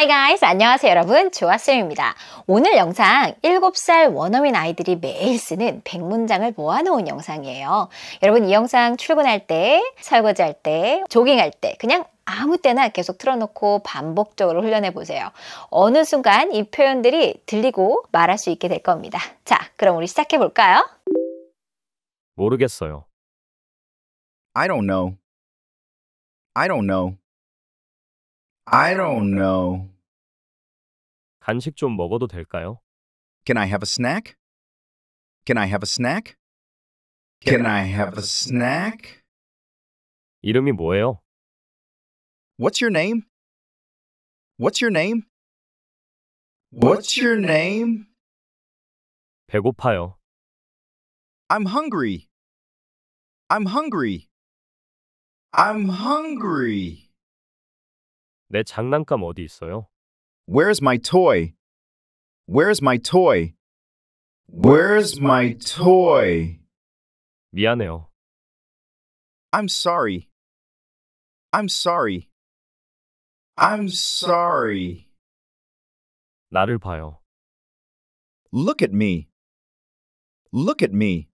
Hi guys! 안녕하세요 여러분 조아쌤입니다. 오늘 영상 7살 원어민 아이들이 매일 쓰는 100문장을 모아놓은 영상이에요. 여러분 이 영상 출근할 때, 설거지할 때, 조깅할 때 그냥 아무 때나 계속 틀어놓고 반복적으로 훈련해 보세요. 어느 순간 이 표현들이 들리고 말할 수 있게 될 겁니다. 자, 그럼 우리 시작해 볼까요? 모르겠어요. I don't know. I don't know. I don't know. 간식 좀 먹어도 될까요? Can I have a snack? Can I have a snack? Can I have a snack? 이름이 뭐예요? What's your name? What's your name? What's your name? 배고파요. I'm hungry. I'm hungry. I'm hungry. 내 장난감 어디 있어요? Where's my toy? Where's my toy? Where's my toy? 미안해요. I'm sorry. I'm sorry. I'm sorry. 나를 봐요. Look at me. Look at me.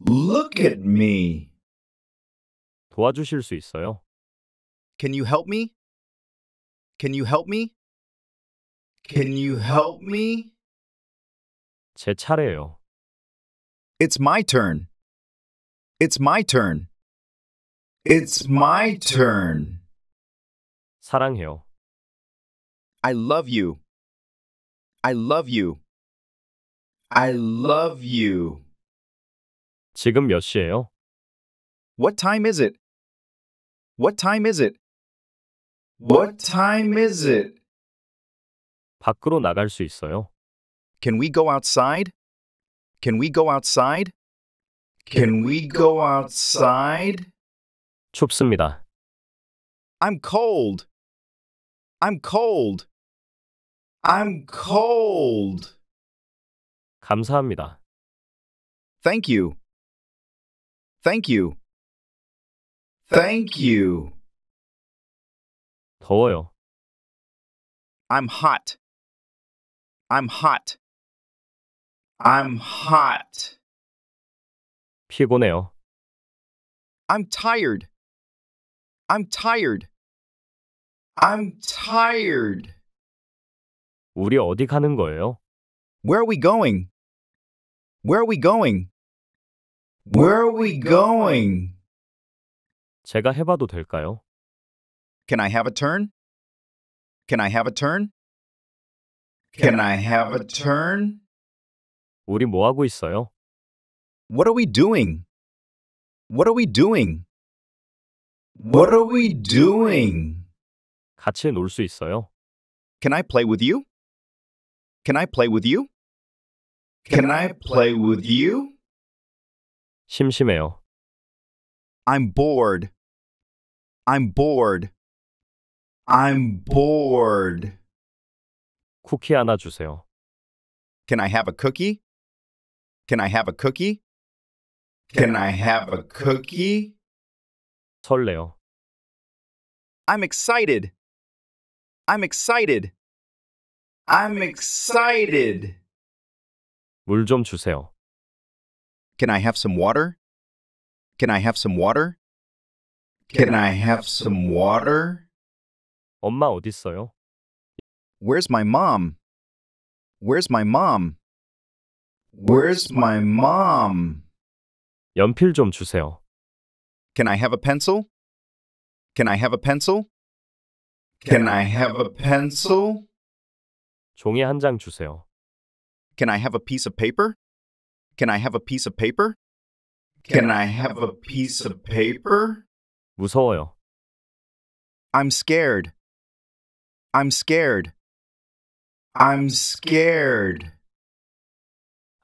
Look at me. 도와주실 수 있어요? Can you help me? Can you help me? Can you help me? 제 차례예요. It's my turn. It's my turn. It's my turn. 사랑해요. I love you. I love you. I love you. 지금 몇 시예요? What time is it? What time is it? What time is it? 밖으로 나갈 수 있어요? Can we go outside? Can we go outside? Can we go outside? 춥습니다. I'm cold. I'm cold. I'm cold. 감사합니다. Thank you. Thank you. Thank you. 더워요. I'm hot. I'm hot. I'm hot. 피곤해요. I'm tired. I'm tired. I'm tired. 우리 어디 가는 거예요? Where are we going? Where are we going? Where are we going? 제가 해봐도 될까요? Can I have a turn? Can I have a turn? Can I have a turn? 우리 뭐 하고 있어요? What are we doing? What are we doing? What are we doing? 같이 있어요? Can I play with you? Can I play with you? Can I play with you? 심심해요. I'm bored. I'm bored. I'm bored. 쿠키 하나 주세요. Can I have a cookie? Can I have a cookie? Can I have a cookie? 설레요. I'm excited. I'm excited. I'm excited. 물 좀 주세요. Can I have some water? Can I have some water? Can I have some water? 엄마 있어요? Where's my mom? Where's my mom? Where's my mom? 연필 좀 주세요. Can I have a pencil? Can I have a pencil? Can I have a pencil? 종이 한 장 주세요. Can I have a piece of paper? Can I have a piece of paper? Can I have a piece of paper? 무서워요. I'm scared. I'm scared. I'm scared.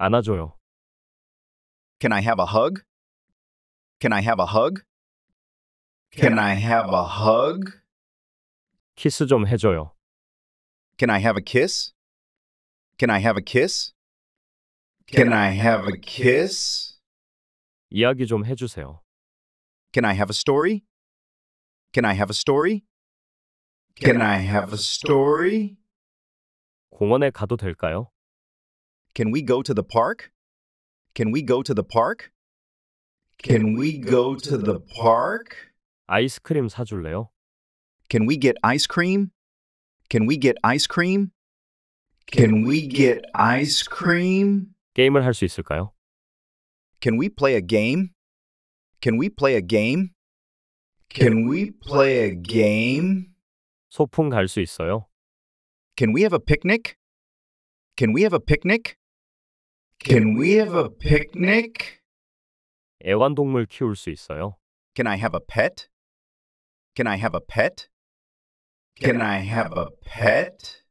안아줘요. Can I have a hug? Can I have a hug? Can I have a hug? 키스 좀 해줘요. Can I have a kiss? Can I have a kiss? Can I have a kiss? 이야기 좀 해주세요. Can I have a story? Can I have a story? Can I have a story? 공원에 가도 될까요? Can we go to the park? Can we go to the park? Can we go to the park? 아이스크림 사줄래요? Can we get ice cream? Can we get ice cream? Can we get ice cream? 게임을 할 수 있을까요? Can we play a game? Can we play a game? Can we play a game? 소풍 갈 수 있어요? Can we have a picnic? Can we have a picnic? Can we have a picnic? 애완동물 키울 수 있어요? Can I have a pet? Can I have a pet? Can I have a pet?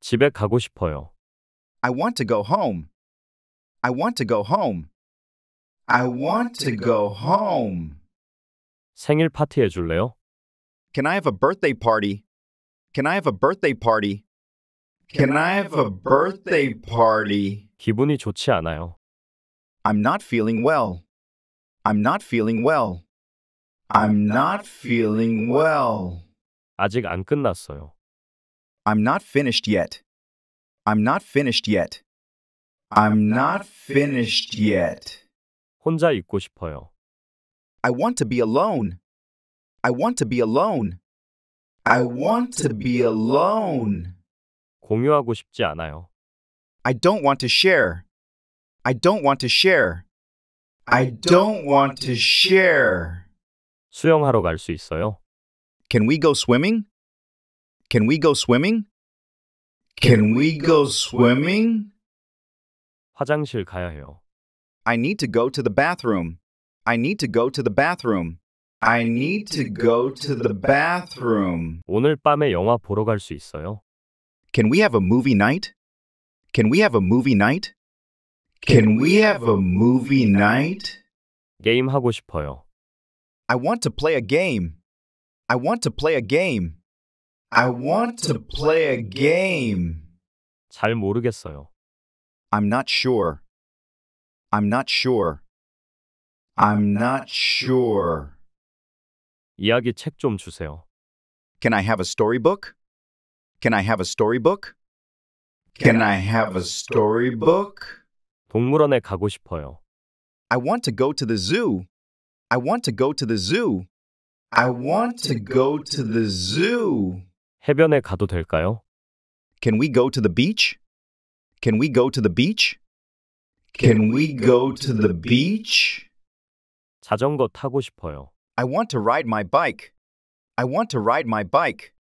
집에 가고 싶어요. I want to go home. I want to go home. I want to go home. 생일 파티 Can I have a birthday party? Can I have a birthday party? Can I have a birthday party? 기분이 좋지 않아요. I'm not feeling well. I'm not feeling well. I'm not feeling well. 아직 안 끝났어요. I'm not finished yet. I'm not finished yet. I'm not finished yet. 혼자 있고 싶어요. I want to be alone. I want to be alone. I want to be alone. 공유하고 싶지 않아요. I don't want to share. I don't want to share. I don't want to share. 수영하러 있어요? Can we go swimming? Can we go swimming? Can we go swimming? 화장실 가야 해요. I need to go to the bathroom. I need to go to the bathroom. I need to go to the bathroom. 오늘 밤에 영화 보러 갈 수 있어요? Can we have a movie night? Can we have a movie night? Can we have a movie night? 게임 하고 싶어요. I want to play a game. I want to play a game. I want to play a game. 잘 모르겠어요. I'm not sure. I'm not sure. I'm not sure. 이야기 책 좀 주세요. Can I have a storybook? Can I have a storybook? Can I have a storybook? 동물원에 가고 싶어요. I want to go to the zoo. I want to go to the zoo. I want to go to the zoo. 해변에 가도 될까요? Can we go to the beach? Can we go to the beach? Can we go to the beach? 자전거 타고 싶어요. I want to ride my bike. I want to ride my bike.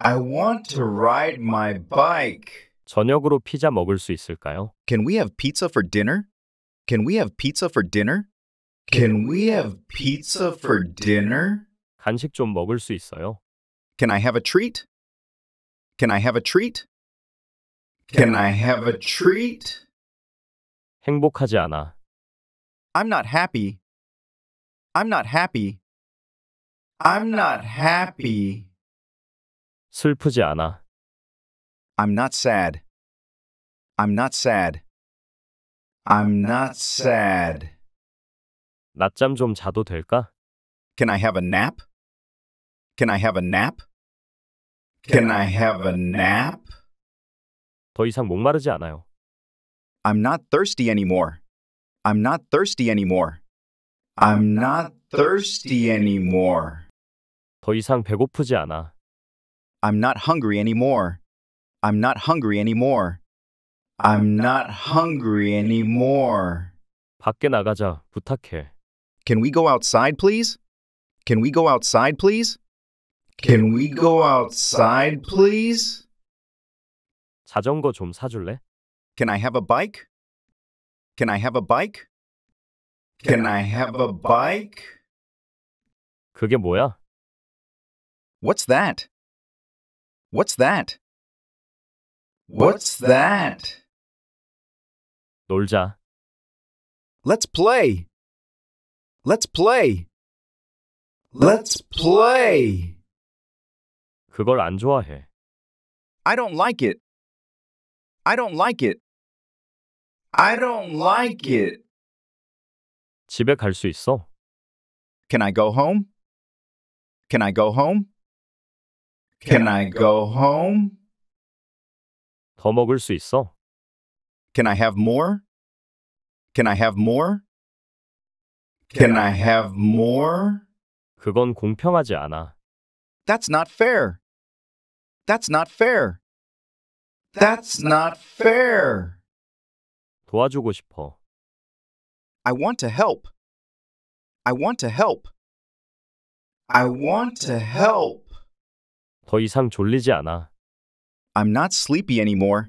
I want to ride my bike. 저녁으로 피자 먹을 수 있을까요? Can we have pizza for dinner? Can we have pizza for dinner? Can we have pizza for dinner? 간식 좀 먹을 수 있어요? Can I have a treat? Can I have a treat? Can I have a treat? 행복하지 않아. I'm not happy. I'm not happy. I'm not happy. 슬프지 않아. I'm not sad. I'm not sad. I'm not sad. 낮잠 좀 자도 될까? Can I have a nap? Can I have a nap? Can I have a nap? 더 이상 목마르지 않아요. I'm not thirsty anymore. I'm not thirsty anymore. I'm not thirsty anymore. 더 이상 배고프지 않아. I'm not hungry anymore. I'm not hungry anymore. I'm not hungry anymore. 밖에 나가자. 부탁해. Can we go outside, please? Can we go outside, please? Can we go outside, please? 자전거 좀 사줄래? Can I have a bike? Can I have a bike? Can I have a bike? 그게 뭐야? What's that? What's that? What's that? 놀자. Let's play. Let's play. Let's play. 그걸 안 좋아해. I don't like it. I don't like it. I don't like it. 집에 갈 수 있어? Can I go home? Can I go home? Can I go home? 더 먹을 수 있어? Can I have more? Can I have more? Can I have more? 그건 공평하지 않아. That's not fair. That's not fair. That's not fair. 도와주고 싶어. I want to help. I want to help. I want to help. 더 이상 졸리지 않아. I'm not sleepy anymore.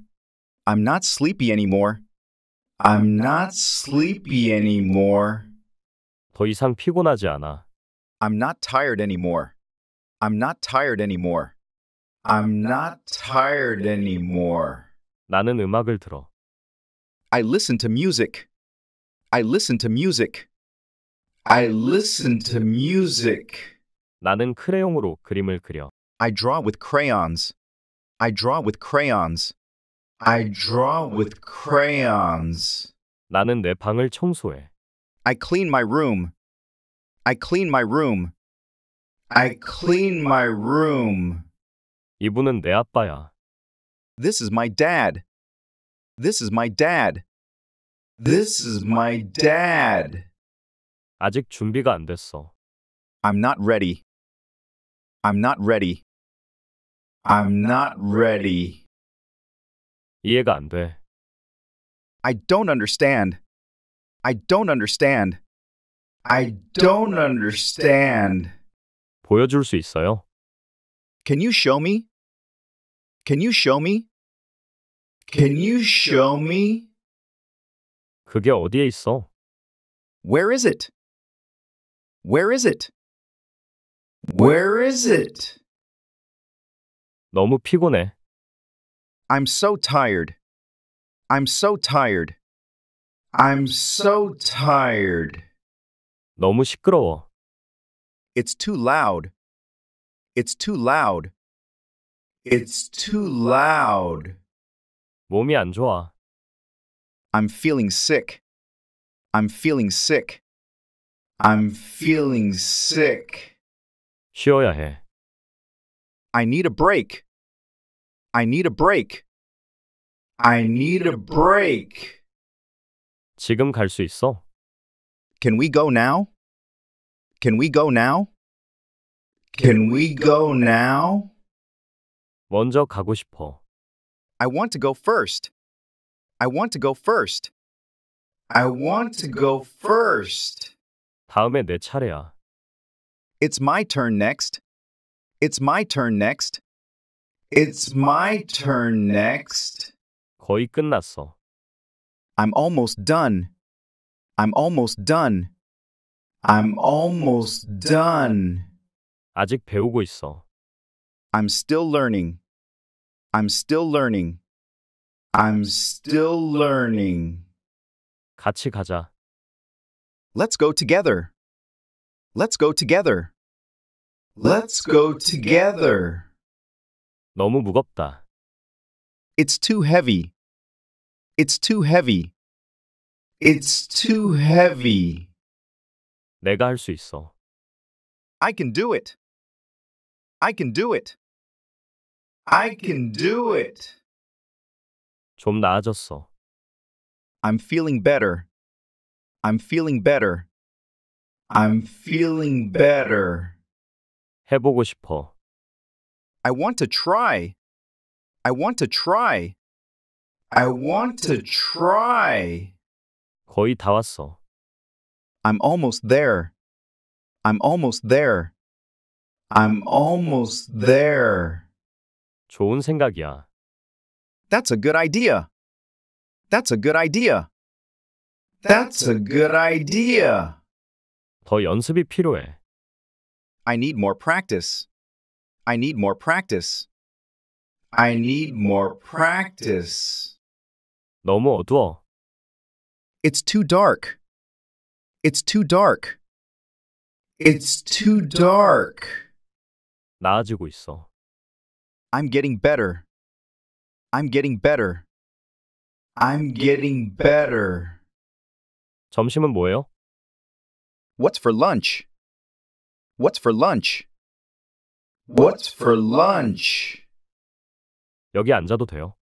I'm not sleepy anymore. I'm not sleepy anymore. 더 이상 피곤하지 않아. I'm not tired anymore. I'm not tired anymore. I'm not tired anymore. 나는 음악을 들어. I listen to music. I listen to music. I listen to music. 나는 크레용으로 그림을 그려. I draw with crayons. I draw with crayons. I draw with crayons. 나는 내 방을 청소해. I clean my room. I clean my room. I clean my room. 이분은 내 아빠야. This is my dad. This is my dad. This is my dad. 아직 준비가 안 됐어. I'm not ready. I'm not ready. I'm not ready. 이해가 안 돼. I don't understand. I don't understand. I don't understand. 보여줄 수 있어요? Can you show me? Can you show me? Can you show me? 그게 어디에 있어? Where is it? Where is it? Where is it? 너무 피곤해. I'm so tired. I'm so tired. I'm so tired. 너무 시끄러워. It's too loud. It's too loud. It's too loud. 몸이 안 좋아. I'm feeling sick. I'm feeling sick. I'm feeling sick. 쉬어야 해. I need a break. I need a break. I need a break. 지금 있어? Can we go now? Can we go now? Can we go now? 먼저 가고 싶어. I want to go first. I want to go first. I want to go first. 다음에 내 차례야. It's my turn next. It's my turn next. It's my turn next. 거의 끝났어. I'm almost done. I'm almost done. I'm almost done. 아직 배우고 있어. I'm still learning. I'm still learning. I'm still learning. 같이 가자. Let's go together. Let's go together. Let's go together. 너무 무겁다. It's too heavy. It's too heavy. It's too heavy. 내가 할 있어. I can do it. I can do it. I can do it. 좀 나아졌어. I'm feeling better. I'm feeling better. I'm feeling better. 해보고 싶어. I want to try. I want to try. I want to try. 거의 다 왔어. I'm almost there. I'm almost there. I'm almost there. 좋은 생각이야. That's a good idea. That's a good idea. That's a good idea. 더 연습이 필요해. I need more practice. I need more practice. I need more practice. 너무 어두워. It's too dark. It's too dark. It's too dark. 나아지고 있어. I'm getting better. I'm getting better. I'm getting better. 점심은 뭐예요? What's for lunch? What's for lunch? What's for lunch? 여기 앉아도 돼요.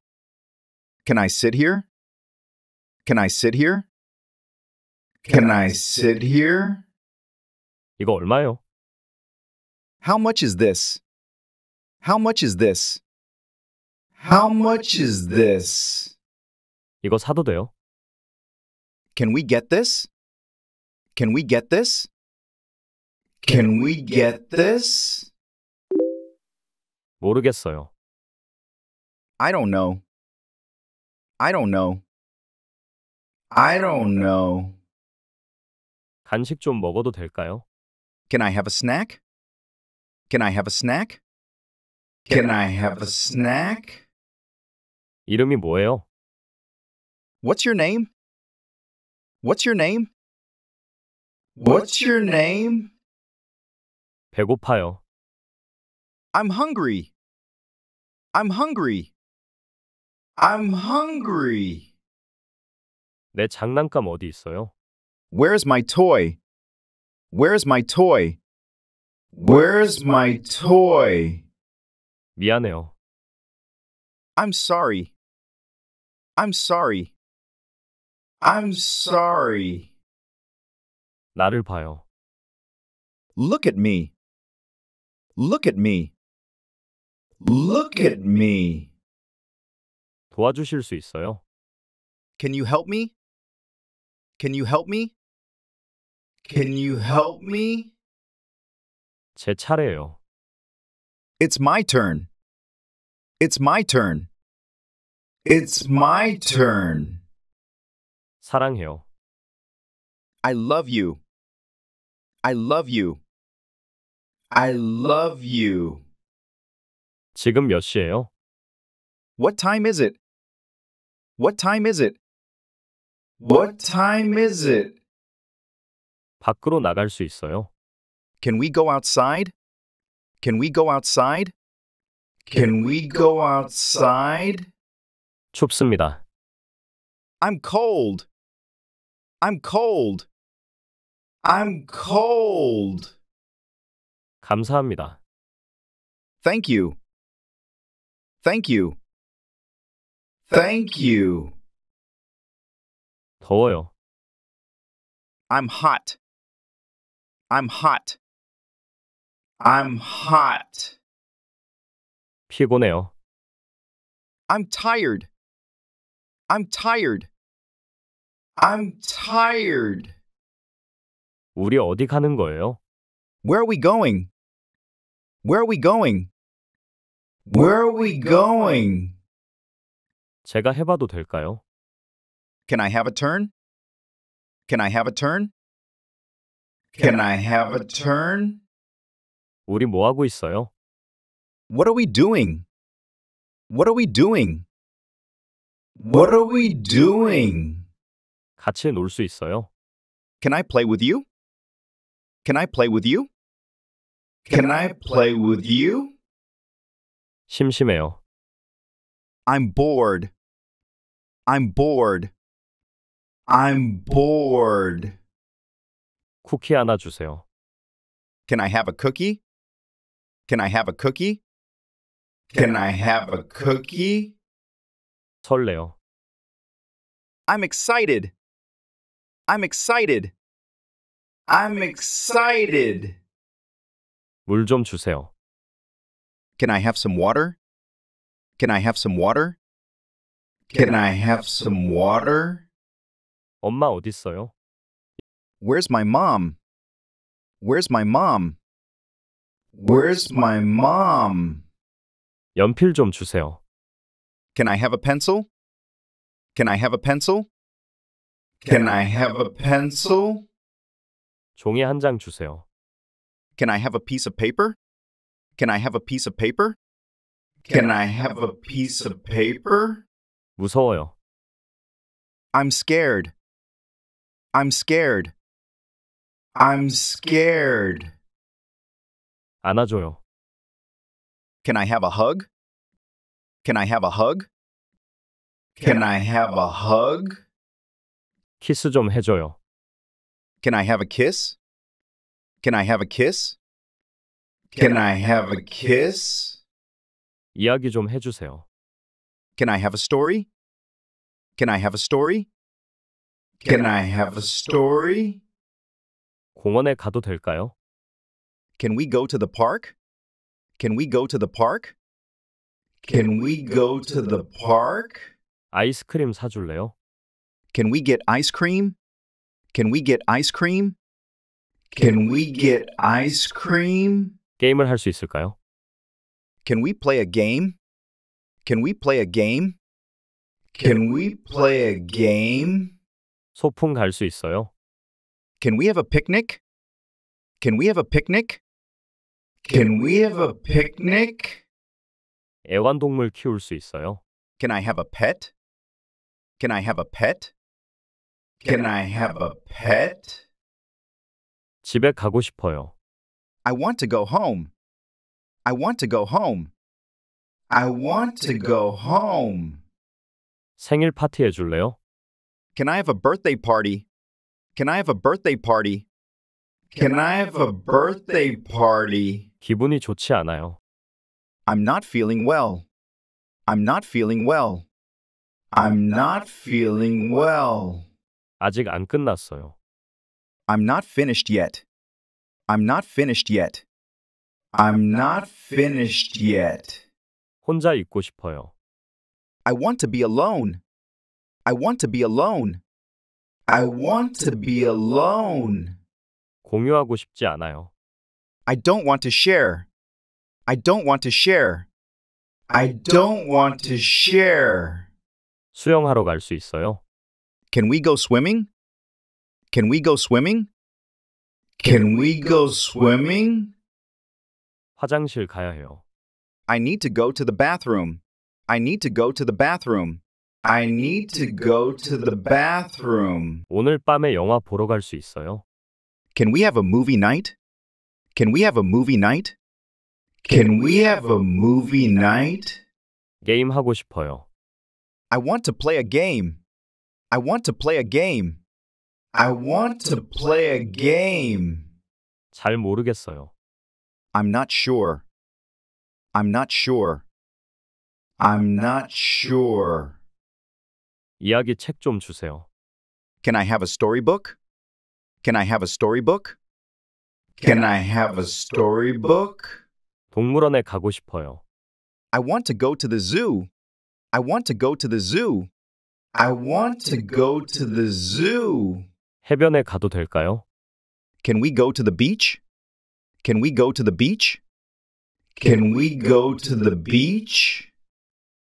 Can I sit here? Can I sit here? Can I sit here? 이거 얼마예요? How much is this? How much is this? How much is this? 이거 사도 돼요? Can we get this? Can we get this? Can we get this? 모르겠어요. I don't know. I don't know. I don't know. 간식 좀 먹어도 될까요? Can I have a snack? Can I have a snack? Can I have a snack? 이름이 뭐예요? What's your name? What's your name? What's your name? 배고파요. I'm hungry. I'm hungry. I'm hungry. 내 장난감 어디 있어요? Where's my toy? Where's my toy? Where's my toy? 미안해요. I'm sorry. I'm sorry. I'm sorry. 나를 봐요. Look at me. Look at me. Look at me. 도와주실 수 있어요? Can you help me? Can you help me? Can you help me? 제 차례예요. It's my turn. It's my turn. It's my turn. 사랑해요. I love you. I love you. I love you. 지금 몇 시예요? What time is it? What time is it? What time is it? 밖으로 나갈 수 있어요? Can we go outside? Can we go outside? Can we go outside? 춥습니다. I'm cold. I'm cold. I'm cold. 감사합니다. Thank you. Thank you. Thank you. 더워요. I'm hot. I'm hot. I'm hot. 피곤해요. I'm tired. I'm tired. I'm tired. 우리 어디 가는 거예요? Where are we going? Where are we going? Where are we going? 제가 될까요? Can I have a turn? Can I have a turn? Can I have a turn? 우리 뭐 하고 있어요? What are we doing? What are we doing? What are we doing? 같이 있어요? Can I play with you? Can I play with you? Can I play with you? 심심해요. I'm bored. I'm bored. I'm bored. 쿠키 하나 주세요. Can I have a cookie? Can I have a cookie? Can I have a cookie? 설레요. I'm excited. I'm excited. I'm excited. 물 좀 주세요. Can I have some water? Can I have some water? Can I have some water? 엄마 어디 있어요? Where's my mom? Where's my mom? Where's my mom? 연필 좀 주세요. Can I have a pencil? Can I have a pencil? Can I have a pencil? 종이 한 장 주세요. Can I have a piece of paper? Can I have a piece of paper? Can I have a piece of paper? 무서워요. I'm scared. I'm scared. I'm scared. 안아줘요. Can I have a hug? Can I have a hug? Can I have a hug? 키스 좀 해줘요. Can I have a kiss? Can I have a kiss? Can I have a kiss? 이야기 좀 해주세요. Can I have a story? Can I have a story? Can I have a story? 공원에 가도 될까요? Can we go to the park? Can we go to the park? Can we go to the park? 아이스크림 사줄래요? Can we get ice cream? Can we get ice cream? Can we get ice cream? 게임을 할 있을까요? Can we play a game? Can we play a game? Can we play a game? 소풍 갈 있어요? Can we have a picnic? Can we have a picnic? Can we have a picnic? 애완동물 키울 수 있어요? Can I have a pet? Can I have a pet? Can I have a pet? 집에 가고 싶어요. I want to go home. I want to go home. I want to go home. 생일 파티 해줄래요? Can I have a birthday party? Can I have a birthday party? Can I have a birthday party? 기분이 좋지 않아요. I'm not feeling well. I'm not feeling well. I'm not feeling well. 아직 안 끝났어요. I'm not finished yet. I'm not finished yet. I'm not finished yet. 혼자 있고 싶어요. I want to be alone. I want to be alone. I want to be alone. 공유하고 싶지 않아요. I don't want to share. I don't want to share. I don't want to share. 수영하러 갈 있어요? Can we go swimming? Can we go swimming? Can we go swimming? 화장실 가야 해요. I need to go to the bathroom. I need to go to the bathroom. I need to go to the bathroom. 오늘 밤에 영화 보러 갈 있어요? Can we have a movie night? Can we have a movie night? Can we have a movie night? 게임 하고 싶어요. I want to play a game. I want to play a game. I want to play a game. 잘 모르겠어요. I'm not sure. I'm not sure. I'm not sure. 이야기 책 좀 주세요. Can I have a storybook? Can I have a storybook? Can I have a storybook? 동물원에 가고 싶어요. I want to go to the zoo. I want to go to the zoo. I want to go to the zoo. 해변에 가도 될까요? Can we go to the beach? Can we go to the beach? Can we go to the beach?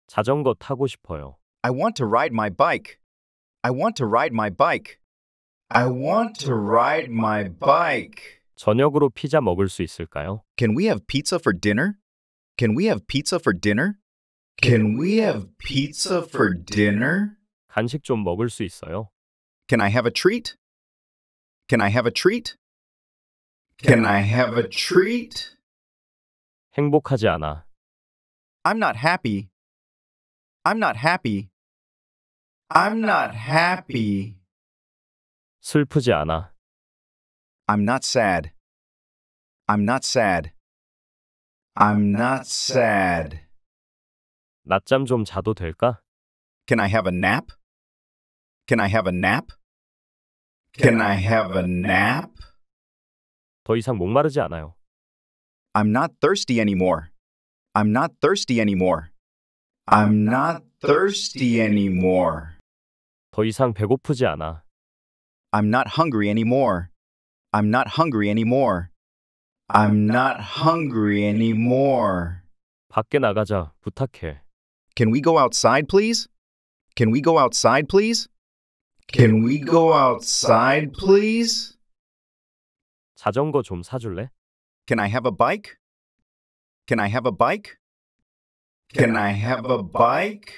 자전거 타고 싶어요. I want to ride my bike. I want to ride my bike. I want to ride my bike. 저녁으로 피자 먹을 수 있을까요? Can we have pizza for dinner? Can we have pizza for dinner? Can we have pizza for dinner? 간식 좀 먹을 수 있어요? Can I have a treat? Can I have a treat? Can I have a treat? 행복하지 않아. I'm not happy. I'm not happy. I'm not happy. 슬프지 않아. I'm not sad. I'm not sad. I'm not sad. 낮잠 좀 자도 될까? Can I have a nap? Can I have a nap? Can I have a nap? 더 이상 목마르지 않아요. I'm not thirsty anymore. I'm not thirsty anymore. I'm not thirsty anymore. 더 이상 배고프지 않아. I'm not hungry anymore. I'm not hungry anymore. I'm not hungry anymore. 밖에 나가자. 부탁해. Can we go outside, please? Can we go outside, please? Can we go outside, please? 자전거 좀 사줄래? Can I have a bike? Can I have a bike? Can I have a bike?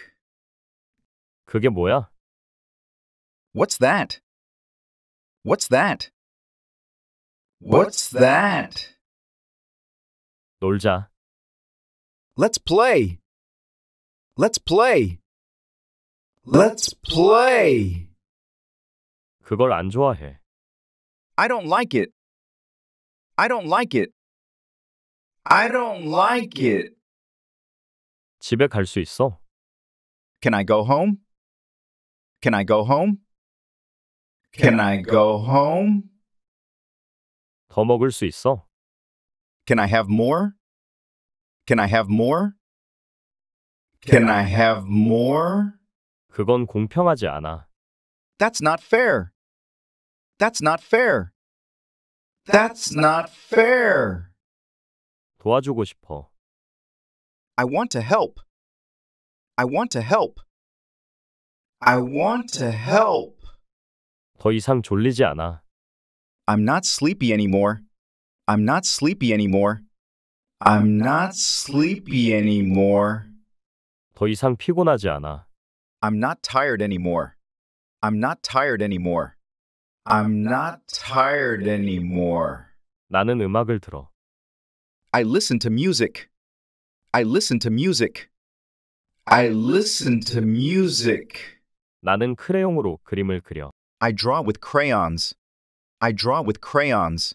그게 뭐야? What's that? What's that? What's that? 놀자. Let's play. Let's play. Let's play. 그걸 안 좋아해. I don't like it. I don't like it. I don't like it. 집에 있어? Can I go home? Can I go home? Can I go home? 더 먹을 수 있어? Can I have more? Can I have more? Can I have more? 그건 공평하지 않아. That's not fair. That's not fair. That's not fair. 도와주고 싶어. I want to help. I want to help. I want to help. 더 이상 졸리지 않아. I'm not sleepy anymore. I'm not sleepy anymore. I'm not sleepy anymore. 더 이상 피곤하지 않아. I'm not tired anymore. I'm not tired anymore. I'm not tired anymore. 나는 음악을 들어. I listen to music. I listen to music. I listen to music. 나는 크레용으로 그림을 그려. I draw with crayons. I draw with crayons.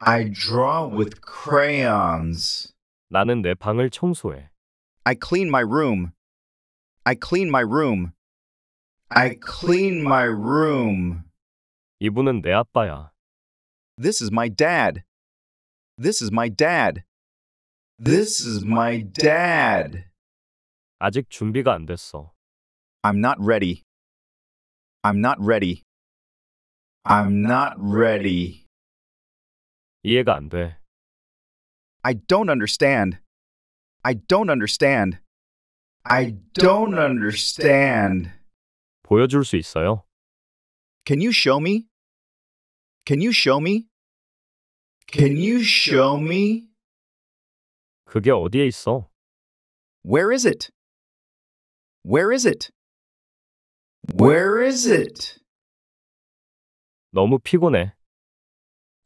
I draw with crayons. 나는 내 방을 청소해. I clean my room. I clean my room. I clean my room. 이분은 내 아빠야. This is my dad. This is my dad. This is my dad. 아직 준비가 안 됐어. I'm not ready. I'm not ready. I'm not ready. 이해가 안 돼. I don't understand. I don't understand. I don't understand. 보여줄 수 있어요? Can you show me? Can you show me? Can you show me? 그게 어디에 있어? Where is it? Where is it? Where is it? 너무 피곤해.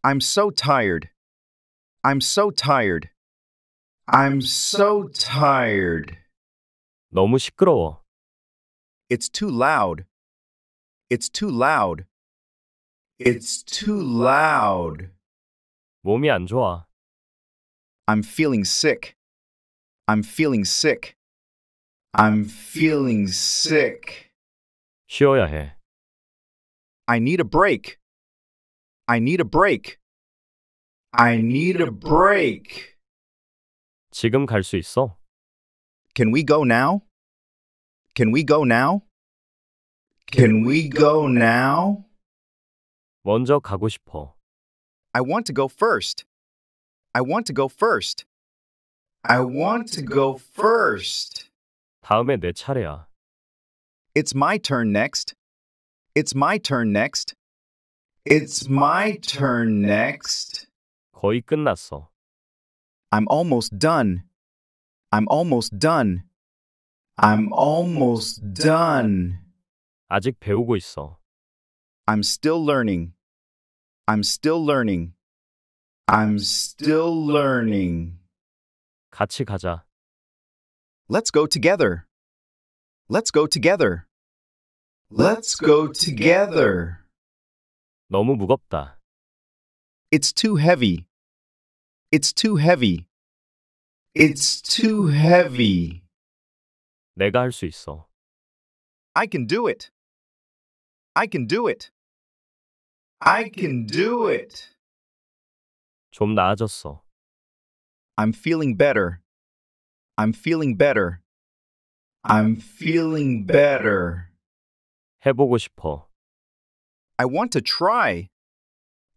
I'm so tired. I'm so tired. I'm so tired. 너무 시끄러워. It's too loud. It's too loud. It's too loud. 몸이 안 좋아. I'm feeling sick. I'm feeling sick. I'm feeling sick. 쉬어야 해. I need a break. I need a break. I need a break. 지금 있어? Can we go now? Can we go now? Can we go now? 먼저 가고 싶어. I want to go first. I want to go first. I want to go first. 다음에 내 차례야. It's my turn next. It's my turn next. It's my turn next. 거의 끝났어. I'm almost done. I'm almost done. I'm almost done. 아직 배우고 있어. I'm still learning. I'm still learning. I'm still learning. 같이 가자. Let's go together. Let's go together. Let's go together. 너무 무겁다. It's too heavy. It's too heavy. It's too heavy. 내가 할 수 있어. I can do it. I can do it. I can do it. 좀 나아졌어. I'm feeling better. I'm feeling better. I'm feeling better. 해보고 싶어. I want to try.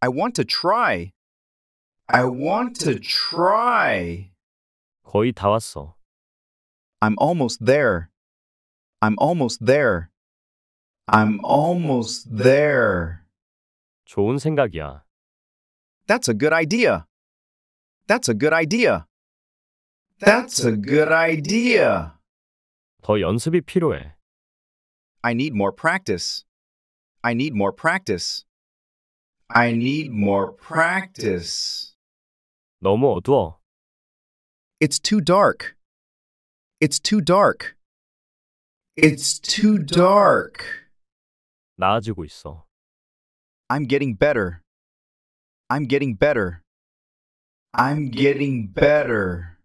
I want to try. I want to try. 거의 다 왔어. I'm almost there. I'm almost there. I'm almost there. 좋은 생각이야. That's a good idea. That's a good idea. That's a good idea. 더 연습이 필요해. I need more practice. I need more practice. I need more practice. 너무 어두워. It's too dark. It's too dark. It's too dark. 나아지고 있어. I'm getting better. I'm getting better. I'm getting better.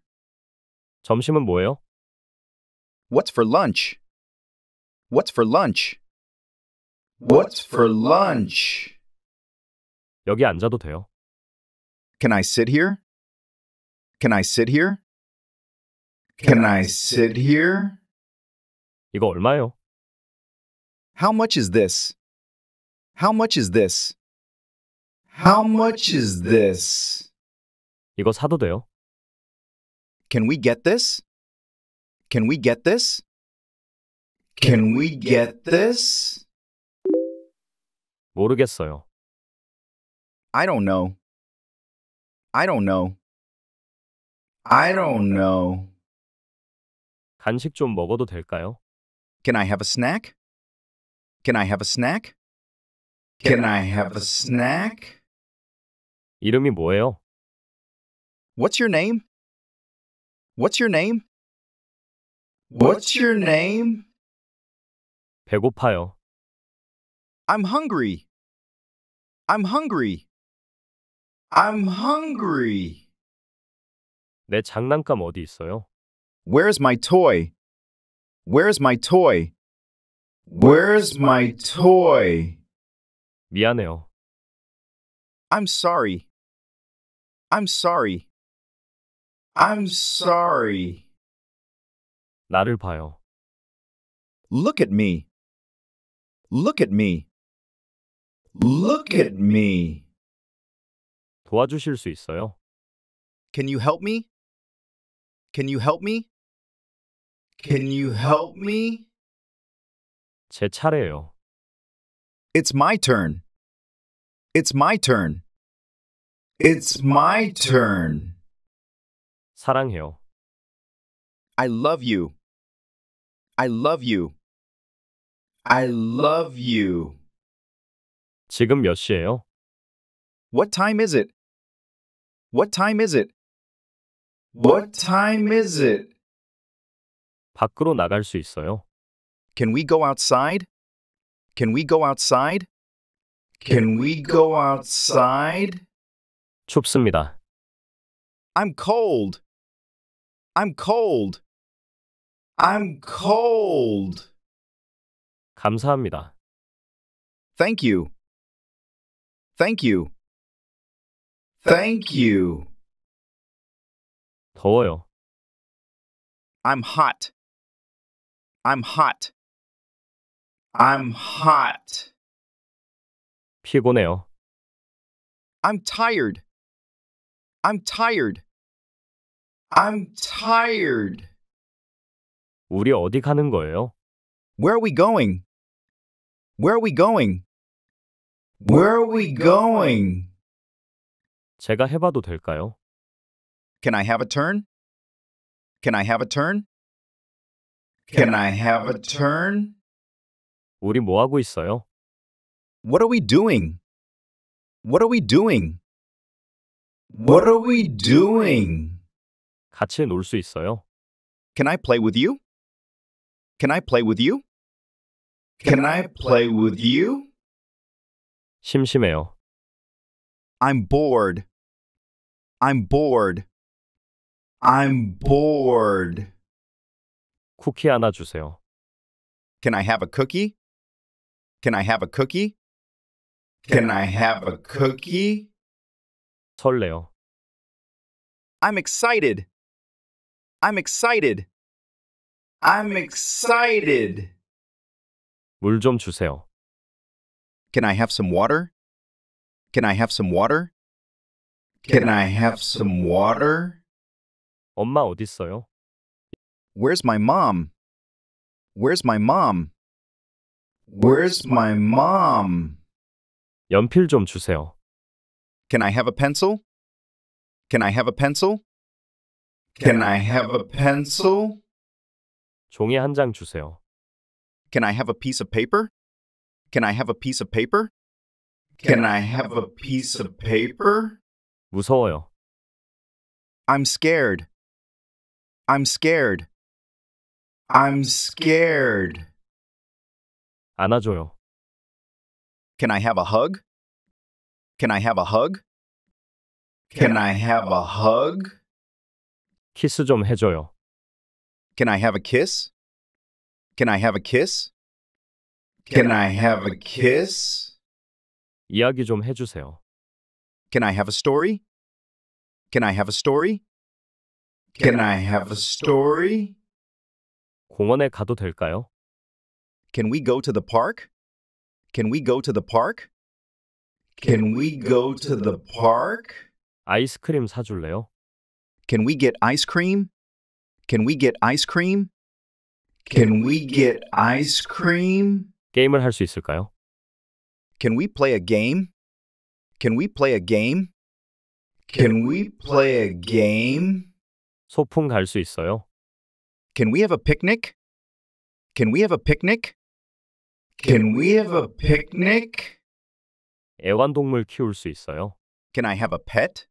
점심은 뭐예요? What's for lunch? What's for lunch? What's for lunch? 여기 앉아도 돼요. Can I sit here? Can I sit here? Can I sit here? 이거 얼마예요? How much is this? How much is this? How much is this? 이거 사도 돼요? Can we get this? Can we get this? Can we get this? 모르겠어요. I don't know. I don't know. I don't know. 간식 좀 먹어도 될까요? Can I have a snack? Can I have a snack? Can I have a snack? 이름이 뭐예요? What's your name? What's your name? What's your name? 배고파요. I'm hungry. I'm hungry. I'm hungry. 내 장난감 어디 있어요? Where's my toy? Where's my toy? Where's my toy? 미안해요. I'm sorry. I'm sorry. I'm sorry. 나를 봐요. Look at me. Look at me. Look at me. 도와주실 수 있어요? Can you help me? Can you help me? Can you help me? 제 차례예요. It's my turn. It's my turn. It's my turn. 사랑해요. I love you. I love you. I love you. 지금 몇 시예요? What time is it? What time is it? What time is it? 밖으로 나갈 수 있어요? Can we go outside? Can we go outside? Can we go outside? 춥습니다. I'm cold. I'm cold. I'm cold. 감사합니다. Thank you. Thank you. Thank you. 더워요. I'm hot. I'm hot. I'm hot. 피곤해요. I'm tired. I'm tired. I'm tired. 우리 어디 가는 거예요? Where are we going? Where are we going? Where are we going? 제가 해봐도 될까요? Can I have a turn? Can I have a turn? Can I have a turn? 우리 뭐 하고 있어요? What are we doing? What are we doing? What are we doing? 같이 있어요? Can I play with you? Can I play with you? Can I play with you? 심심해요. I'm bored. I'm bored. I'm bored. 쿠키 하나 주세요. Can I have a cookie? Can I have a cookie? Can I have a cookie? 설레요. I'm excited. I'm excited. I'm excited. 물좀 주세요. Can I have some water? Can I have some water? Can I have some water? 엄마 어딨어요? Where's my mom? Where's my mom? Where's my mom? 연필 좀 주세요. Can I have a pencil? Can I have a pencil? Can I have a pencil? 종이 한 장 주세요. Can I have a piece of paper? Can I have a piece of paper? Can, I have a piece of paper? 무서워요. I'm scared. I'm scared. I'm scared. 안아줘요. Can I have a hug? Can I have a hug? Can I have a hug? 키스 좀 해줘요. Can I have a kiss? Can I have a kiss? Can I have a kiss? 이야기 좀 해주세요. Can I have a story? Can I have a story? Can I have a story? 공원에 가도 될까요? Can we go to the park? Can we go to the park? Can we go to the park? 아이스크림 사줄래요? Can we get ice cream? Can we get ice cream? Can we get ice cream? 게임을 있을까요? Can we play a game? Can we play a game? Can we play a game? 소풍 있어요? Can we have a picnic? Can we have a picnic? Can we have a picnic? 애완동물 키울 수 있어요? Can I have a pet?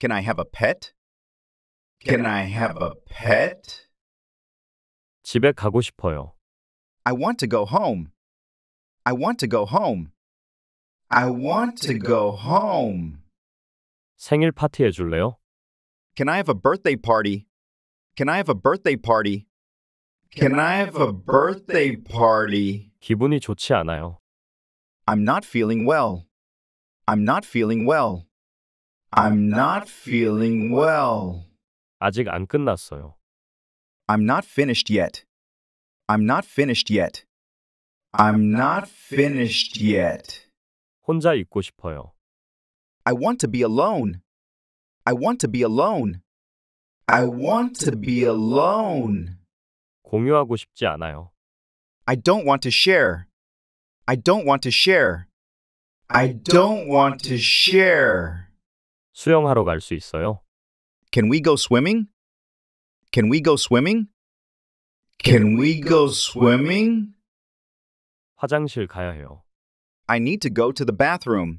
Can I have a pet? Can I have a pet? 집에 가고 싶어요. I want to go home. I want to go home. I want to go home. 생일 파티 해줄래요? Can I have a birthday party? Can I have a birthday party? Can I have a birthday party? 기분이 좋지 않아요. I'm not feeling well. I'm not feeling well. I'm not feeling well. 아직 안 끝났어요. I'm not finished yet. I'm not finished yet. I'm not finished yet. 혼자 있고 싶어요. I want to be alone. I want to be alone. I want to be alone. 공유하고 싶지 않아요. I don't want to share. I don't want to share. I don't want to share. 수영하러 갈 수 있어요? Can we go swimming? Can we go swimming? Can we go swimming? 화장실 가야 해요. I need to go to the bathroom.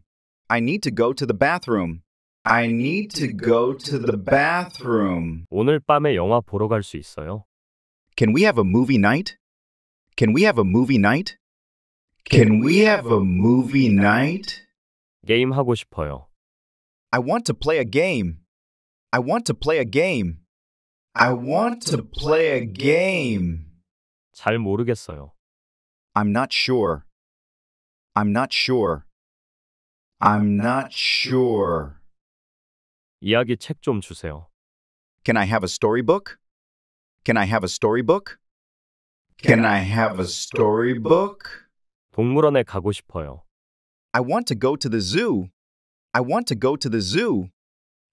I need to go to the bathroom. I need to go to the bathroom. 오늘 밤에 영화 보러 갈 수 있어요? Can we have a movie night? Can we have a movie night? Can we have a movie night? 게임 하고 싶어요. I want to play a game. I want to play a game. I want to play a game. 잘 모르겠어요. I'm not sure. I'm not sure. I'm not sure. 이야기 책 주세요. Can I have a storybook? Can I have a storybook? Can I have a storybook? 동물원에 가고 싶어요. I want to go to the zoo. I want to go to the zoo.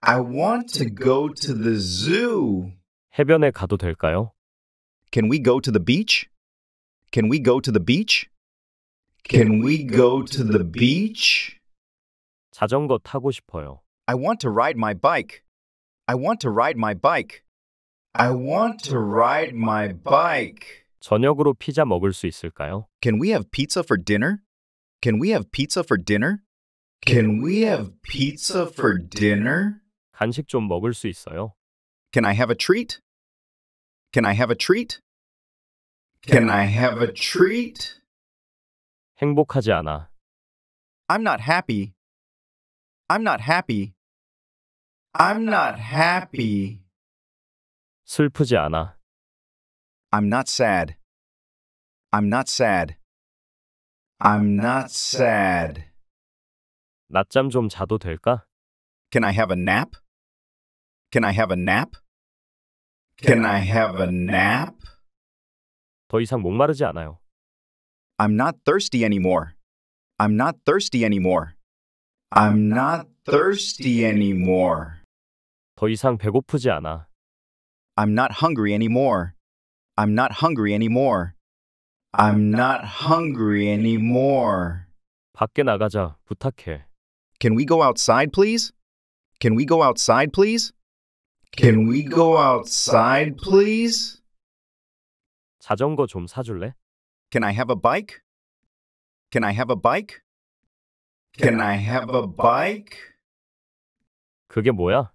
I want to go to the zoo. 해변에 가도 될까요? Can we go to the beach? Can we go to the beach? Can we go to the beach? 자전거 타고 싶어요. I want to ride my bike. I want to ride my bike. I want to ride my bike. 저녁으로 피자 먹을 수 있을까요? Can we have pizza for dinner? Can we have pizza for dinner? Can we have pizza for dinner? 간식 좀 먹을 수 있어요? Can I have a treat? Can I have a treat? Can I have a treat? 행복하지 않아. I'm not happy. I'm not happy. I'm not happy. 슬프지 않아. I'm not sad. I'm not sad. I'm not sad. 낮잠 좀 자도 될까? Can I have a nap? Can I have a nap? Can I have a nap? 더 이상 목마르지 않아요. I'm not thirsty anymore. I'm not thirsty anymore. I'm not thirsty anymore. 더 이상 배고프지 않아. I'm not hungry anymore. I'm not hungry anymore. I'm not hungry anymore. 밖에 나가자. 부탁해. Can we go outside, please? Can we go outside, please? Can we go outside, please? 자전거 좀 사줄래? Can I have a bike? Can I have a bike? Can I have a bike? 그게 뭐야?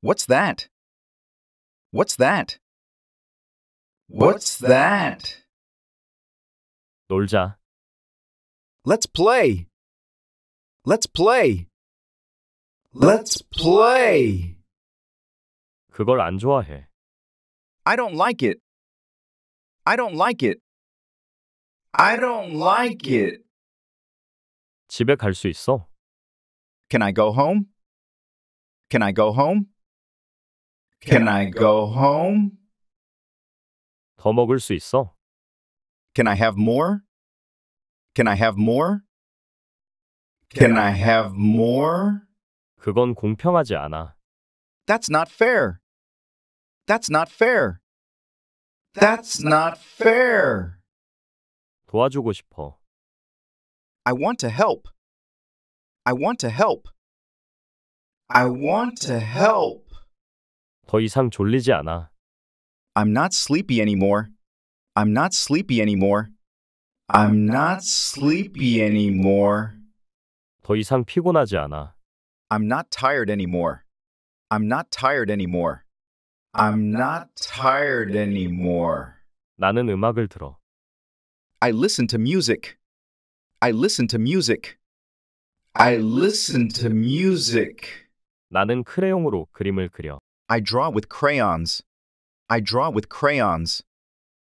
What's that? What's that? What's that? 놀자. Let's play. Let's play. Let's play. 그걸 안 좋아해. I don't like it. I don't like it. I don't like it. 집에 갈 수 있어? Can I go home? Can I go home? Can I go home? 더 먹을 수 있어? Can I have more? Can I have more? Can I have more? 그건 공평하지 않아. That's not fair. That's not fair. That's not fair. 도와주고 싶어. I want to help. I want to help. I want to help. 더 이상 졸리지 않아. I'm not sleepy anymore. I'm not sleepy anymore. I'm not sleepy anymore. 더 이상 피곤하지 않아. I'm not tired anymore. I'm not tired anymore. I'm not tired anymore. 나는 음악을 들어. I listen to music. I listen to music. I listen to music. 나는 크레용으로 그림을 그려. I draw with crayons. I draw with crayons.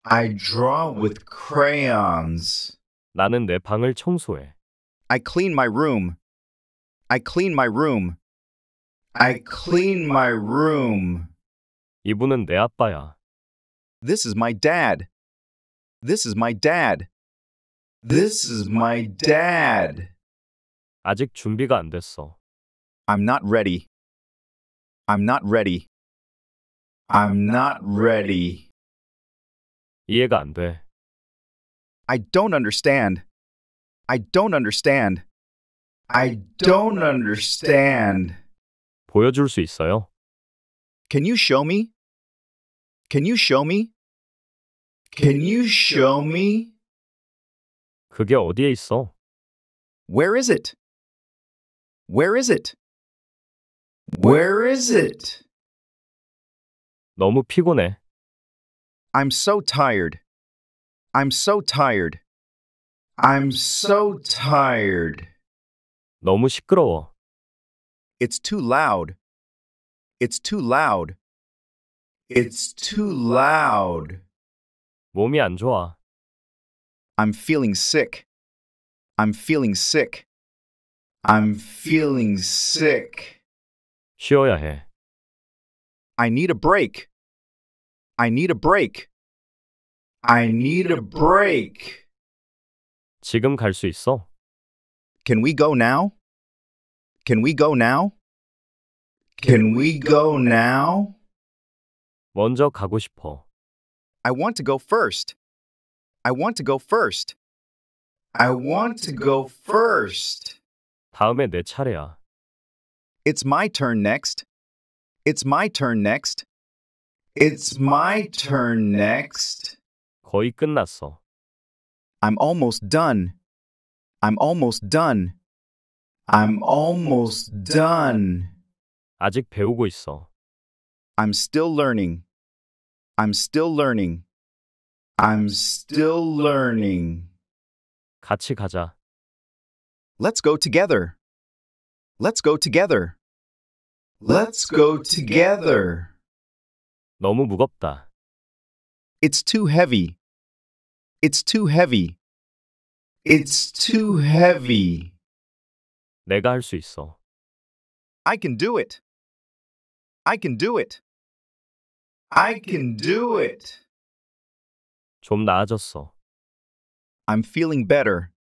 I draw with crayons. 나는 내 방을 청소해. I clean my room. I clean my room. I clean my room. 이분은 내 아빠야. This is my dad. This is my dad. This is my dad. 아직 준비가 안 됐어. I'm not ready. I'm not ready. I'm not ready. 이해가 안 돼. I don't understand. I don't understand. I don't understand. 보여줄 수 있어요? Can you show me? Can you show me? Can you show me? 그게 어디에 있어? Where is it? Where is it? Where is it? 너무 피곤해. I'm so tired. I'm so tired. I'm so tired. 너무 시끄러워. It's too loud. It's too loud. It's too loud. 몸이 안 좋아. I'm feeling sick. I'm feeling sick. I'm feeling sick. 쉬어야 해. I need a break. I need a break. I need a break. 지금 있어? Can we go now? Can we go now? Can we go now? 먼저 가고 싶어. I want to go first. I want to go first. I want to go first. 다음에 내 차례야. It's my turn next. It's my turn next. It's my turn next. 거의 끝났어. I'm almost done. I'm almost done. I'm almost done. 아직 배우고 있어. I'm still learning. I'm still learning. I'm still learning. 같이 가자. Let's go together. Let's go together. Let's go together. 너무 무겁다. It's too heavy. It's too heavy. It's too heavy. 내가 있어. I can do it. I can do it. I can do it. 좀 나아졌어. I'm feeling better.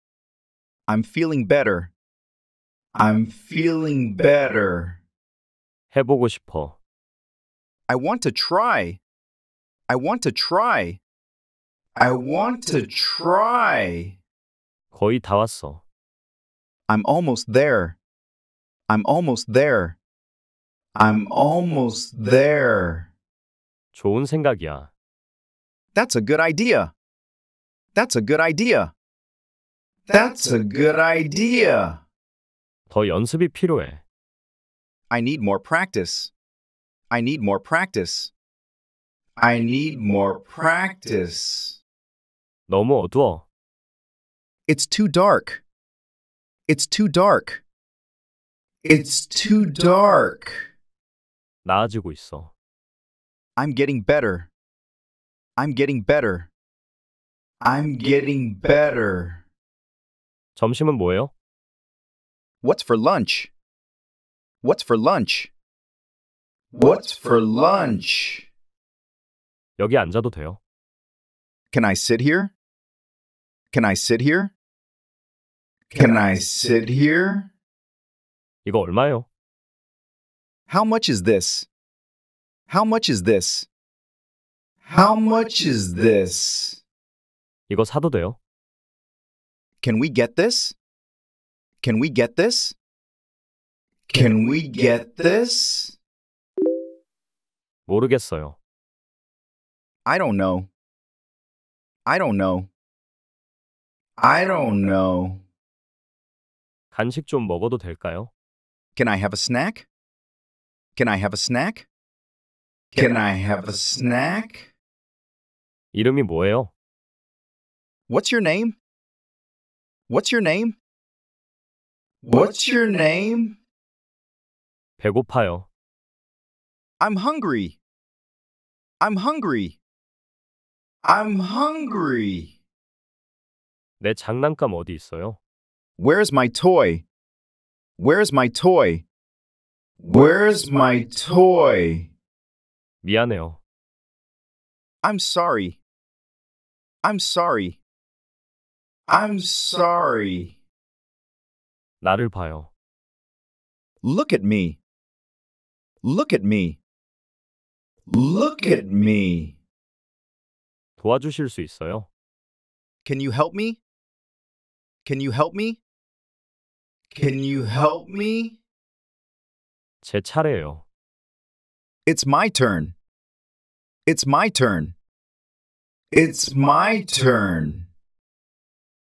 I'm feeling better. I'm feeling better. 해보고 싶어. I want to try. I want to try. I want to try. 거의 다 왔어. I'm almost there. I'm almost there. I'm almost there. 좋은 생각이야. That's a good idea. That's a good idea. That's a good idea. 더 연습이 필요해. I need more practice. I need more practice. I need more practice. 너무 어두워. It's too dark. It's too dark. It's too dark. 나아지고 있어. I'm getting better. I'm getting better. I'm getting better. 점심은 뭐예요? What's for lunch? What's for lunch? What's for lunch? 여기 앉아도 돼요? Can I sit here? Can I sit here? Can I sit here? 이거 얼마예요? How much is this? How much is this? How much is this? 이거 사도 돼요? Can we get this? Can we get this? Can we get this? 모르겠어요. I don't know. I don't know. I don't know. 간식 좀 먹어도 될까요? Can I have a snack? Can I have a snack? Can I have a snack? 이름이 뭐예요? What's your name? What's your name? What's your name? 배고파요. I'm hungry. I'm hungry. I'm hungry. 내 장난감 어디 있어요? Where's my toy? Where's my toy? Where's my toy? 미안해요. I'm sorry. I'm sorry. I'm sorry. 나를 봐요. Look at me. Look at me. Look at me. 도와주실 수 있어요? Can you help me? Can you help me? Can you help me? 제 차례예요. It's my turn. It's my turn. It's my turn.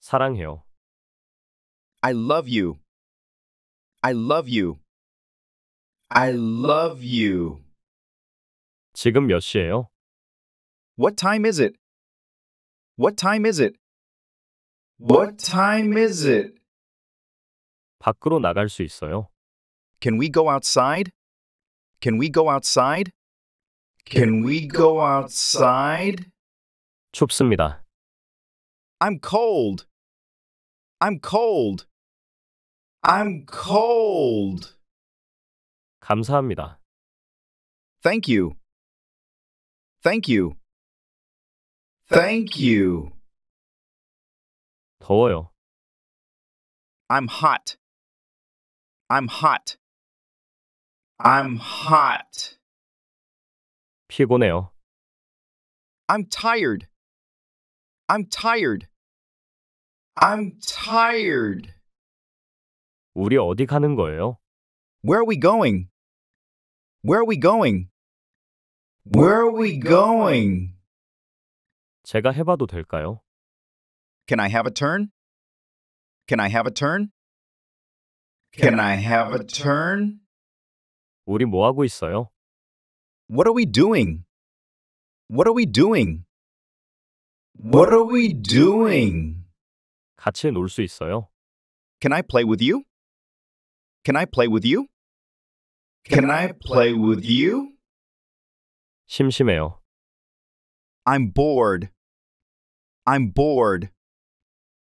사랑해요. I love you. I love you. I love you. 지금 몇 시예요? What time is it? What time is it? What time is it? 밖으로 나갈 수 있어요? Can we go outside? Can we go outside? Can we go outside? 춥습니다. I'm cold. I'm cold. I'm cold. 감사합니다. Thank you. Thank you. Thank you. 더워요. I'm hot. I'm hot. I'm hot. 피곤해요. I'm tired. I'm tired. I'm tired. 우리 어디 가는 거예요? Where are we going? Where are we going? Where are we going? 제가 해봐도 될까요? Can I have a turn? Can I have a turn? Can I have a turn? 우리 뭐 하고 있어요? What are we doing? What are we doing? What are we doing? 같이 있어요? Can I play with you? Can I play with you? Can I play with you? 심심해요. I'm bored. I'm bored.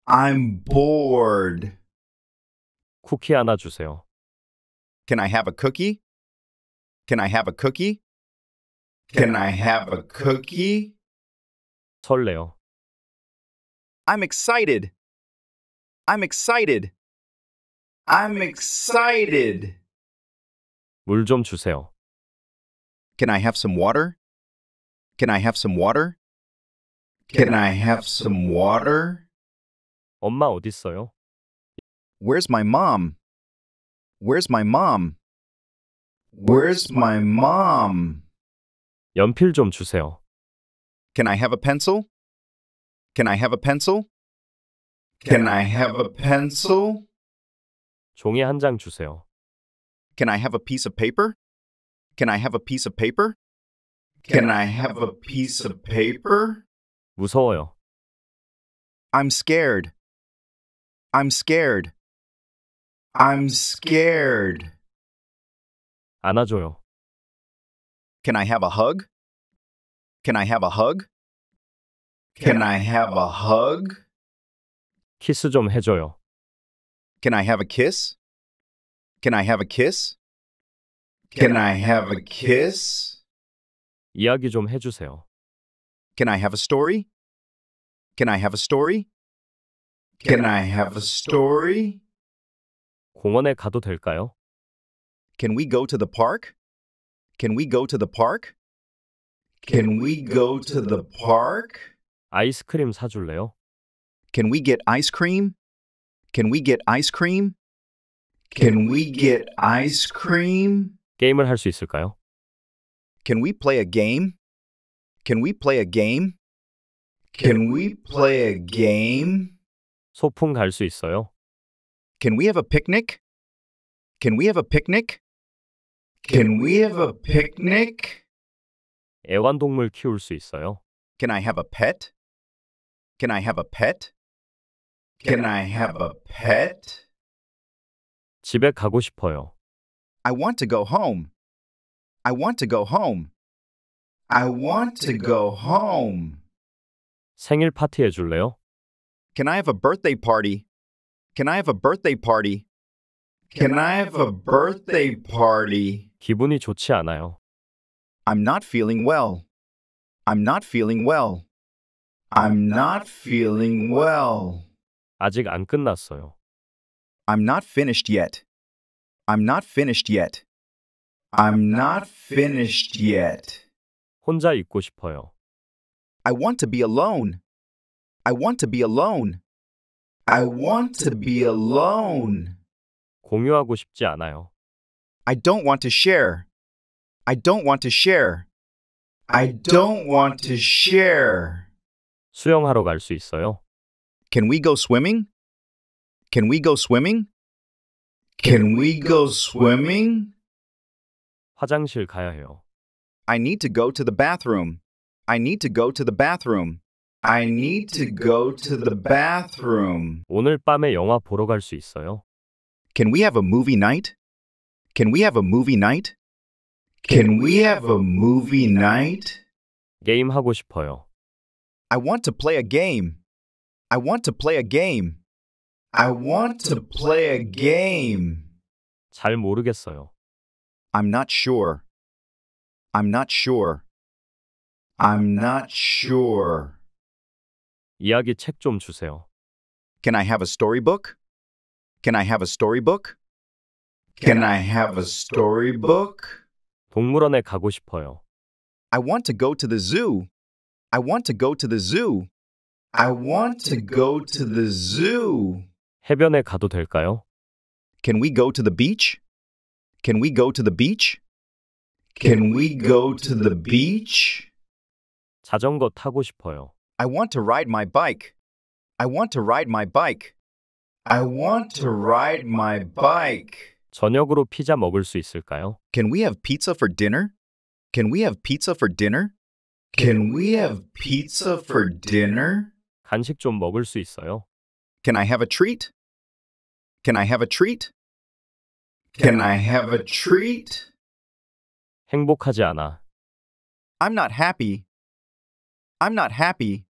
I'm bored. 쿠키 하나 주세요. Can I have a cookie? Can I have a cookie? Can I have a cookie? 설레요. I'm excited. I'm excited. I'm excited. 물 좀 주세요. Can I have some water? Can I have some water? Can I have some water? 엄마 있어요? Where's my mom? Where's my mom? Where's my mom? 연필 좀 주세요. Can I have a pencil? Can I have a pencil? Can I have a pencil? 종이 한 장 주세요. Can I have a piece of paper? Can I have a piece of paper? Can I have a piece of paper? 무서워요. I'm scared. I'm scared. I'm scared. 안아줘요. Can I have a hug? Can I have a hug? Can I have a hug? 키스 좀 해줘요. Can I have a kiss? Can I have a kiss? Can I have a kiss? 이야기 좀 해주세요. Can I have a story? Can I have a story? Can I have a story? 공원에 가도 될까요? Can we go to the park? Can we go to the park? Can we go to the park? 아이스크림 사줄래요? Can we get ice cream? Can we get ice cream? Can we get ice cream? 게임을 할 수 있을까요? Can we play a game? Can we play a game? Can we play a game? 소풍 갈 수 있어요? Can we have a picnic? Can we have a picnic? Can we have a picnic? 애완동물 키울 수 있어요? Can I have a pet? Can I have a pet? Can I have a pet? 집에 가고 싶어요. I want to go home. I want to go home. I want to go home. 생일 파티 Can I have a birthday party? Can I have a birthday party? Can I have a birthday party? 기분이 좋지 않아요. I'm not feeling well. I'm not feeling well. I'm not feeling well. 아직 안 끝났어요. I'm not finished yet. I'm not finished yet. I'm not finished yet. 혼자 있고 싶어요. I want to be alone. I want to be alone. I want to be alone. 공유하고 싶지 않아요. I don't want to share. I don't want to share. I don't want to share. 수영하러 있어요? Can we go swimming? Can we go swimming? Can we go swimming? 화장실 가야 해요. I need to go to the bathroom. I need to go to the bathroom. I need to go to the bathroom. 오늘 밤에 영화 보러 갈 있어요? Can we have a movie night? Can we have a movie night? Can we have a movie night? 게임 하고 싶어요. I want to play a game. I want to play a game. I want to play a game. 잘 모르겠어요. I'm not sure. I'm not sure. I'm not sure. 이야기 책 주세요. Can I have a storybook? Can I have a storybook? Can I have a storybook? 동물원에 가고 싶어요. I want to go to the zoo. I want to go to the zoo. I want to go to the zoo. 해변에 가도 될까요? Can we go to the beach? Can we go to the beach? Can we go to the beach? 자전거 타고 싶어요. I want to ride my bike. I want to ride my bike. I want to ride my bike. 저녁으로 피자 먹을 수 있을까요? Can we have pizza for dinner? Can we have pizza for dinner? Can we have pizza for dinner? 간식 좀 먹을 수 있어요? Can I have a treat? Can I have a treat? Can I have a treat? 행복하지 않아. I'm not happy. I'm not happy.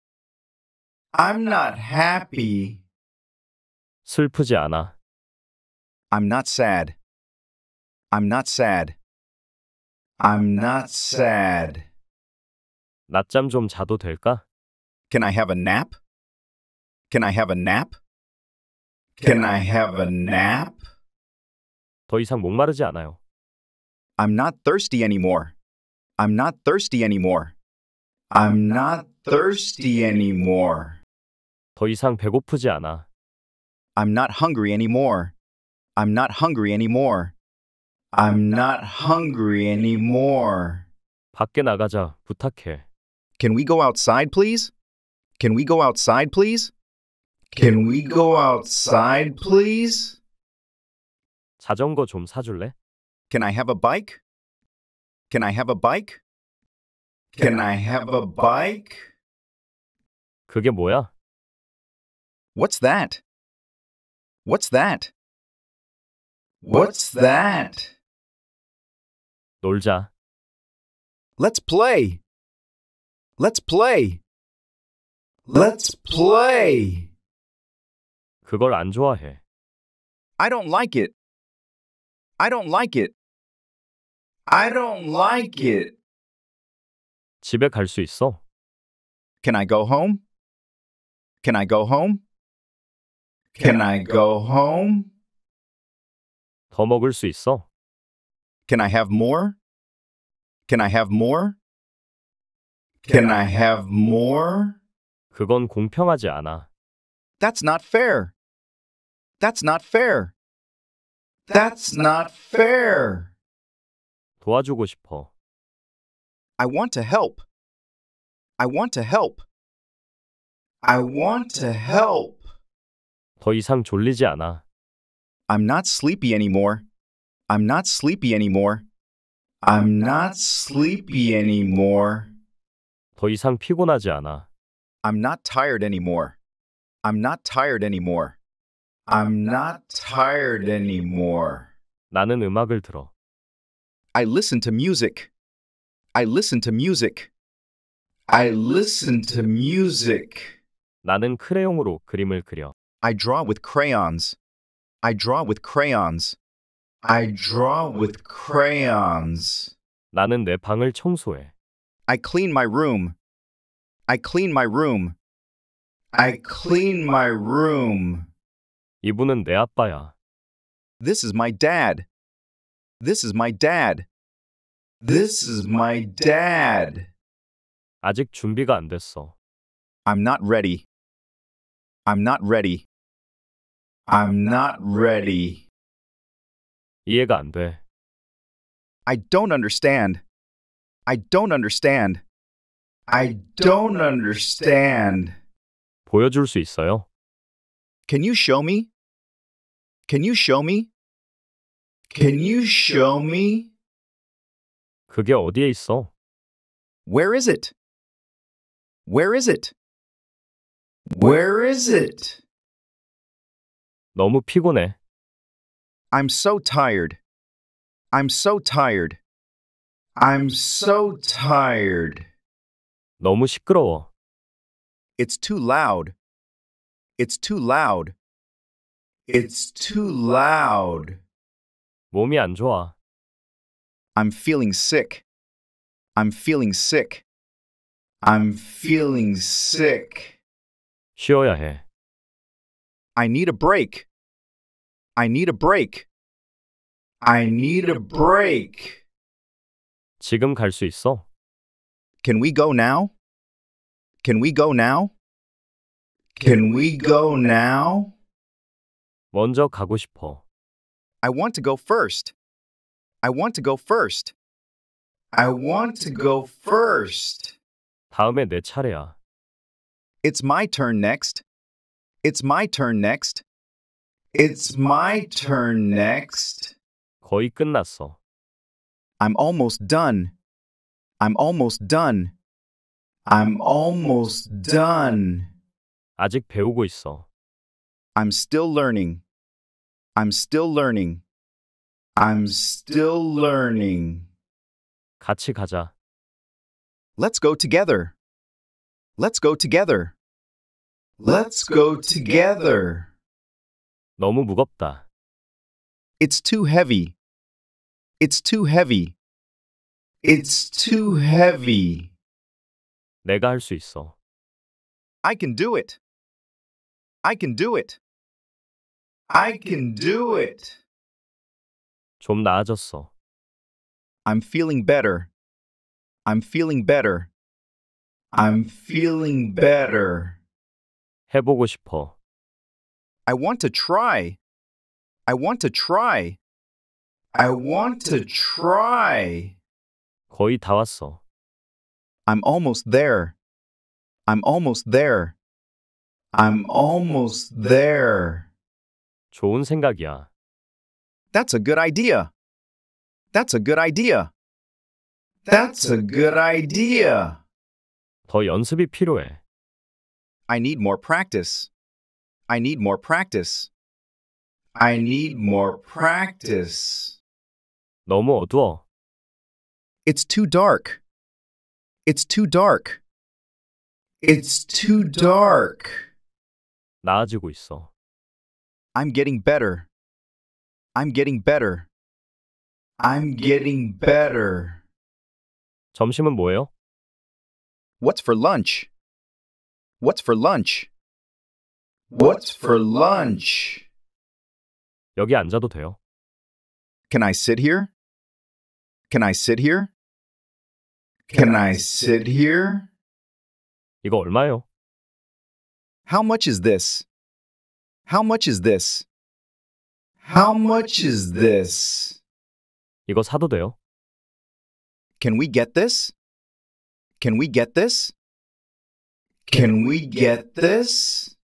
I'm not happy. 슬프지 않아. I'm not sad. I'm not sad. I'm not sad. 낮잠 좀 자도 될까? Can I have a nap? Can I have a nap? Can I have a nap? 더 이상 목마르지 않아요. I'm not thirsty anymore. I'm not thirsty anymore. I'm not thirsty anymore. 더 이상 배고프지 않아. I'm not hungry anymore. I'm not hungry anymore. I'm not hungry anymore. 밖에 나가자. 부탁해. Can we go outside, please? Can we go outside, please? Can we go outside, please? 자전거 좀 사줄래? Can I have a bike? Can I have a bike? Can I have a bike? 그게 뭐야? What's that? What's that? What's that? 놀자. Let's play. Let's play. Let's play. 그걸 안 좋아해. I don't like it. I don't like it. I don't like it. 집에 있어? Can I go home? Can I go home? Can I go home? 더 먹을 수 있어? Can I have more? Can I have more? Can I have more? 그건 공평하지 않아. That's not fair. That's not fair. That's not fair. 도와주고 싶어. I want to help. I want to help. I want to help. 더 이상 졸리지 않아. I'm not sleepy anymore. I'm not sleepy anymore. I'm not sleepy anymore. 더 이상 피곤하지 않아. I'm not tired anymore. I'm not tired anymore. I'm not tired anymore. 나는 음악을 들어. I listen to music. I listen to music. I listen to music. 나는 크레용으로 그림을 그려. I draw with crayons. I draw with crayons. I draw with crayons. 나는 내 방을 청소해. I clean my room. I clean my room. I clean my room. 이분은 내 아빠야. This is my dad. This is my dad. This is my dad. 아직 준비가 안 됐어. I'm not ready. I'm not ready. I'm not ready. 이해가 안 돼. I don't understand. I don't understand. I don't understand. 보여줄 수 있어요? Can you show me? Can you show me? Can you show me? 그게 어디에 있어? Where is it? Where is it? Where is it? 너무 피곤해. I'm so tired. I'm so tired. I'm so tired. 너무 시끄러워. It's too loud. It's too loud. It's too loud. 몸이 안 좋아. I'm feeling sick. I'm feeling sick. I'm feeling sick. 쉬어야 해. I need a break. I need a break. I need a break. 지금 있어? Can we go now? Can we go now? Can we go now? 먼저 가고 싶어. I want to go first. I want to go first. I want to go first. 다음에 내 차례야. It's my turn next. It's my turn next. It's my turn next. 거의 끝났어. I'm almost done. I'm almost done. I'm almost done. 아직 배우고 있어. I'm still learning. I'm still learning. I'm still learning. 같이 가자. Let's go together. Let's go together. Let's go together. 너무 무겁다. It's too heavy. It's too heavy. It's too heavy. 내가 할 수 있어. I can do it. I can do it. I can do it. 좀 나아졌어. I'm feeling better. I'm feeling better. I'm feeling better. 해보고 싶어. I want to try. I want to try. I want to try. 거의 다 왔어. I'm almost there. I'm almost there. I'm almost there. 좋은 생각이야. That's a good idea. That's a good idea. That's a good idea. 더 연습이 필요해. I need more practice. I need more practice. I need more practice. 너무 어두워. It's too dark. It's too dark. It's too dark. 나아지고 있어. I'm getting better. I'm getting better. I'm getting better. 점심은 뭐예요? What's for lunch? What's for lunch? What's for lunch? 여기 앉아도 돼요. Can I sit here? Can I sit here? Can I sit here? 이거 얼마예요? How much is this? How much is this? How much is this? 이거 사도 돼요? Can we get this? Can we get this? Can we get this?